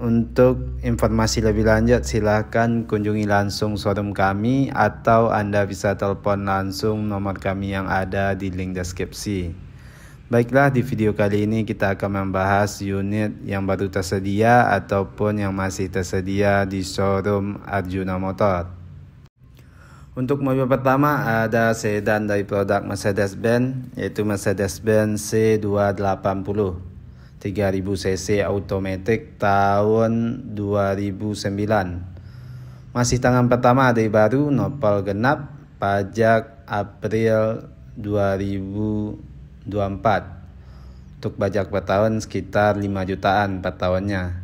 Untuk informasi lebih lanjut silahkan kunjungi langsung showroom kami atau Anda bisa telepon langsung nomor kami yang ada di link deskripsi. Baiklah di video kali ini kita akan membahas unit yang baru tersedia ataupun yang masih tersedia di showroom Arjuna Motor. Untuk mobil pertama ada sedan dari produk Mercedes-Benz yaitu Mercedes-Benz C280. 3000 cc automatic tahun 2009. Masih tangan pertama dari baru nopal genap pajak April 2024. Untuk pajak per tahun sekitar 5 jutaan per tahunnya.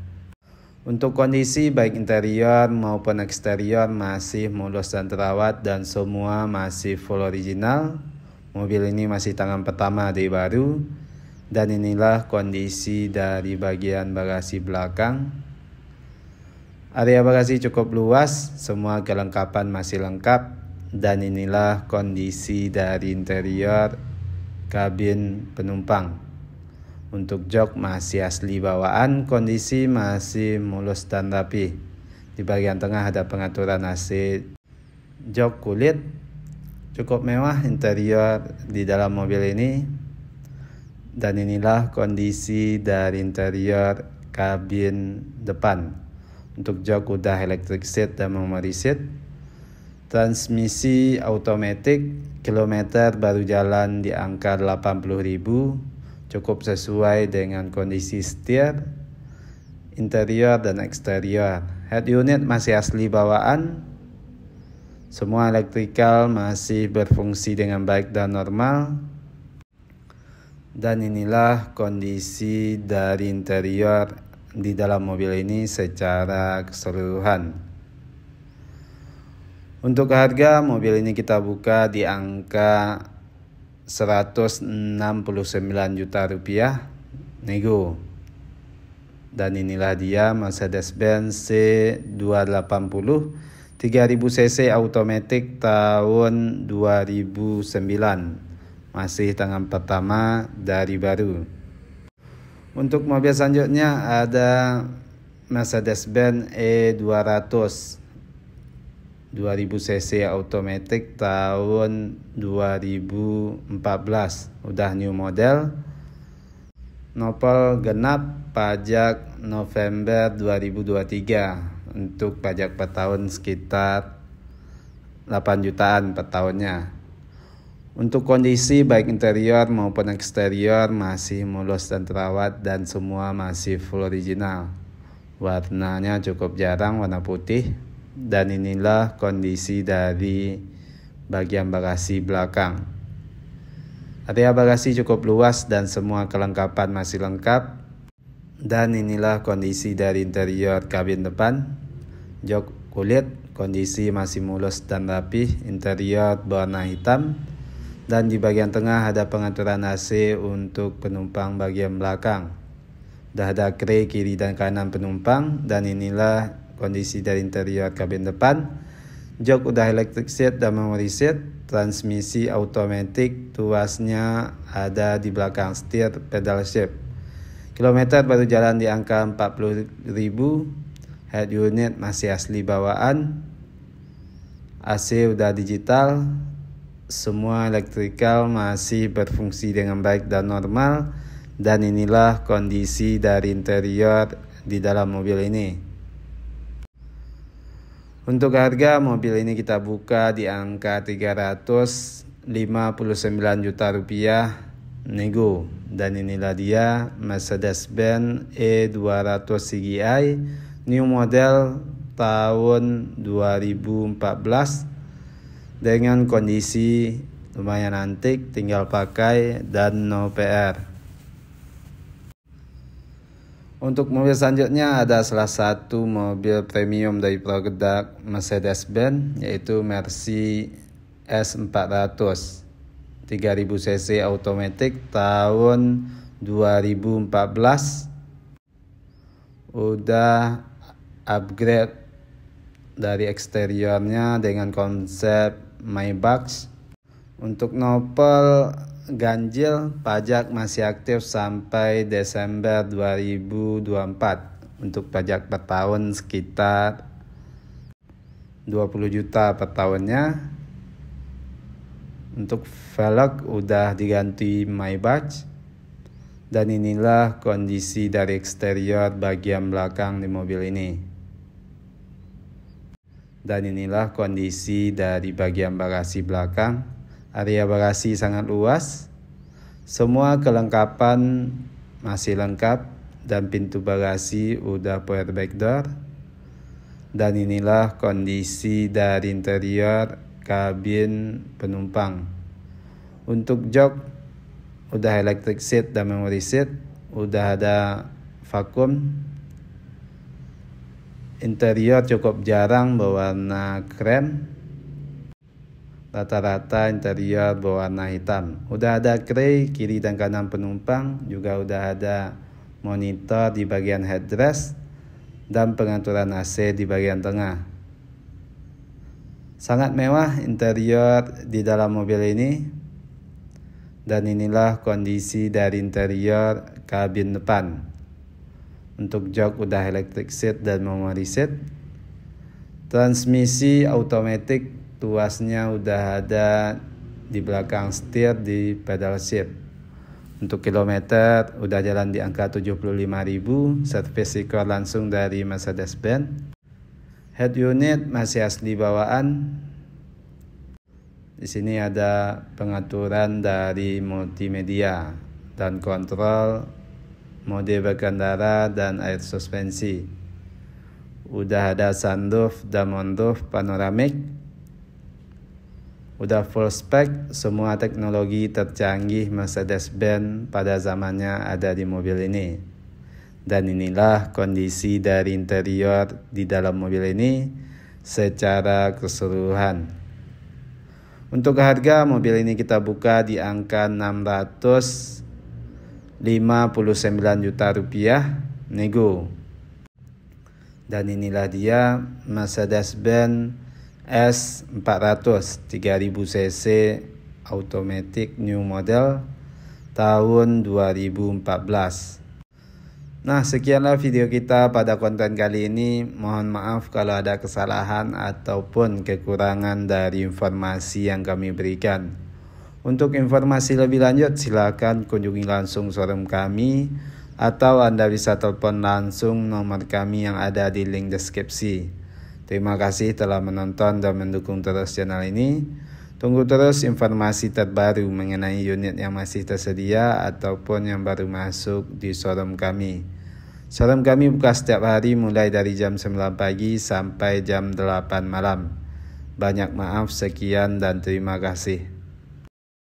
Untuk kondisi baik interior maupun eksterior masih mulus dan terawat dan semua masih full original. Mobil ini masih tangan pertama dari baru. Dan inilah kondisi dari bagian bagasi belakang. Area bagasi cukup luas, semua kelengkapan masih lengkap. Dan inilah kondisi dari interior kabin penumpang. Untuk jok masih asli bawaan, kondisi masih mulus dan rapi. Di bagian tengah ada pengaturan AC jok kulit. Cukup mewah interior di dalam mobil ini dan inilah kondisi dari interior kabin depan. Untuk jok udah electric seat dan memory seat. Transmisi automatic kilometer baru jalan di angka 80.000 cukup sesuai dengan kondisi setir interior dan eksterior. Head unit masih asli bawaan. Semua elektrikal masih berfungsi dengan baik dan normal. Dan inilah kondisi dari interior di dalam mobil ini secara keseluruhan. Untuk harga mobil ini kita buka di angka 169 juta rupiah nego. Dan inilah dia Mercedes-Benz C280 3000 cc automatic tahun 2009 masih tangan pertama dari baru. Untuk mobil selanjutnya ada Mercedes-Benz E200 2000cc automatic tahun 2014 udah new model nopel genap pajak November 2023 untuk pajak per tahun sekitar 8 jutaan per tahunnya untuk kondisi baik interior maupun eksterior masih mulus dan terawat dan semua masih full original. Warnanya cukup jarang warna putih dan inilah kondisi dari bagian bagasi belakang. Area bagasi cukup luas dan semua kelengkapan masih lengkap. Dan inilah kondisi dari interior kabin depan. Jok kulit kondisi masih mulus dan rapi, interior berwarna hitam dan di bagian tengah ada pengaturan AC untuk penumpang bagian belakang. Dah ada kray e kiri dan kanan penumpang dan inilah kondisi dari interior kabin depan. Jok udah electric seat dan memory seat, transmisi automatic, tuasnya ada di belakang setir pedal shift. Kilometer baru jalan di angka 40.000, head unit masih asli bawaan, AC udah digital, semua elektrikal masih berfungsi dengan baik dan normal dan inilah kondisi dari interior di dalam mobil ini. Untuk harga mobil ini kita buka di angka 359 juta rupiah nego dan inilah dia Mercedes-Benz E200 CGI new model tahun 2014 dengan kondisi lumayan antik tinggal pakai dan no PR untuk mobil selanjutnya ada salah satu mobil premium dari produk Mercedes-Benz yaitu Mercy S400 3000 cc automatic tahun 2014 udah upgrade dari eksteriornya dengan konsep Maybax. Untuk novel ganjil pajak masih aktif sampai Desember 2024 untuk pajak per tahun sekitar 20 juta per tahunnya untuk velg udah diganti Maybach dan inilah kondisi dari eksterior bagian belakang di mobil ini dan inilah kondisi dari bagian bagasi belakang. Area bagasi sangat luas. Semua kelengkapan masih lengkap dan pintu bagasi udah power back door. Dan inilah kondisi dari interior kabin penumpang. Untuk jok udah electric seat dan memory seat, udah ada vakum interior cukup jarang berwarna krem rata-rata interior berwarna hitam udah ada grey kiri dan kanan penumpang juga udah ada monitor di bagian headrest dan pengaturan AC di bagian tengah sangat mewah interior di dalam mobil ini dan inilah kondisi dari interior kabin depan untuk jok udah electric seat dan memory seat. Transmisi automatic tuasnya udah ada di belakang setir di pedal shift. Untuk kilometer udah jalan di angka 75.000, Set record langsung dari Mercedes-Benz. Head unit masih asli bawaan. Di sini ada pengaturan dari multimedia dan kontrol mode berkendara dan air suspensi. Udah ada sunroof dan moonroof panoramik. Udah full spec, semua teknologi tercanggih Mercedes-Benz pada zamannya ada di mobil ini. Dan inilah kondisi dari interior di dalam mobil ini secara keseluruhan. Untuk harga mobil ini kita buka di angka 600 59 juta rupiah nego. Dan inilah dia Mercedes-Benz S400 3000 cc automatic new model tahun 2014. Nah, sekianlah video kita pada konten kali ini. Mohon maaf kalau ada kesalahan ataupun kekurangan dari informasi yang kami berikan. Untuk informasi lebih lanjut silakan kunjungi langsung showroom kami atau Anda bisa telepon langsung nomor kami yang ada di link deskripsi. Terima kasih telah menonton dan mendukung terus channel ini. Tunggu terus informasi terbaru mengenai unit yang masih tersedia ataupun yang baru masuk di showroom kami. Showroom kami buka setiap hari mulai dari jam 9 pagi sampai jam 8 malam. Banyak maaf, sekian dan terima kasih.